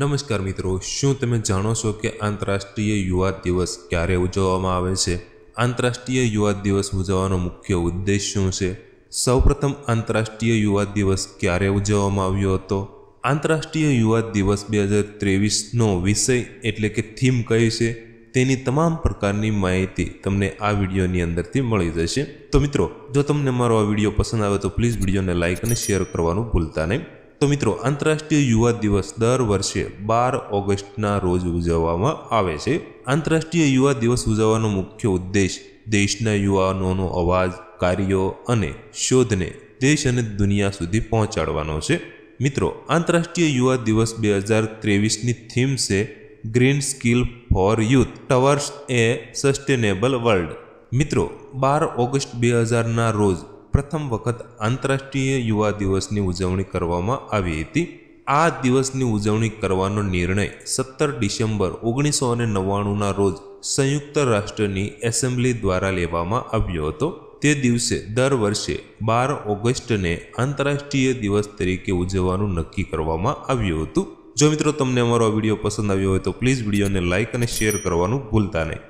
નમસ્કાર મિત્રો શું તમે જાણો છો કે આંતરરાષ્ટ્રીય યુવા દિવસ ક્યારે ઉજવવામાં આવે છે આંતરરાષ્ટ્રીય યુવા દિવસ ઉજવવાનો મુખ્ય ઉદ્દેશ શું છે સૌપ્રથમ આંતરરાષ્ટ્રીય યુવા દિવસ ક્યારે ઉજવવામાં આવ્યો હતો આંતરરાષ્ટ્રીય યુવા દિવસ બે હજાર ત્રેવીસનો વિષય એટલે કે થીમ કઈ છે તેની તમામ પ્રકારની માહિતી તમને આ વિડીયોની અંદરથી મળી જશે તો મિત્રો જો તમને મારો આ વિડીયો પસંદ આવે તો પ્લીઝ વિડીયોને લાઇક અને શેર કરવાનું ભૂલતા નહીં તો મિત્રો આંતરરાષ્ટ્રીય યુવા દિવસ દર વર્ષે બાર ઓગસ્ટના રોજ ઉજવવામાં આવે છે આંતરરાષ્ટ્રીય યુવા દિવસ ઉજવવાનો મુખ્ય ઉદ્દેશ દેશના યુવાનોનો અવાજ કાર્યો અને શોધને દેશ અને દુનિયા સુધી પહોંચાડવાનો છે મિત્રો આંતરરાષ્ટ્રીય યુવા દિવસ બે હજાર ત્રેવીસની થીમ છે green skill for youth towards a sustainable world મિત્રો બાર ઓગસ્ટ બે હજારના રોજ પ્રથમ વખત આંતરરાષ્ટ્રીય યુવા દિવસની ઉજવણી કરવામાં આવી હતી આ દિવસની ઉજવણી કરવાનો નિર્ણય સત્તર ડિસેમ્બર ઓગણીસો અને નવ્વાણુંના રોજ સંયુક્ત રાષ્ટ્રની એસેમ્બલી દ્વારા લેવામાં આવ્યો હતો તે દિવસે દર વર્ષે બાર ઓગસ્ટને આંતરરાષ્ટ્રીય દિવસ તરીકે ઉજવવાનું નક્કી કરવામાં આવ્યું હતું જો મિત્રો તમને અમારો આ વિડીયો પસંદ આવ્યો હોય તો પ્લીઝ વિડીયોને લાઇક અને શેર કરવાનું ભૂલતા નહીં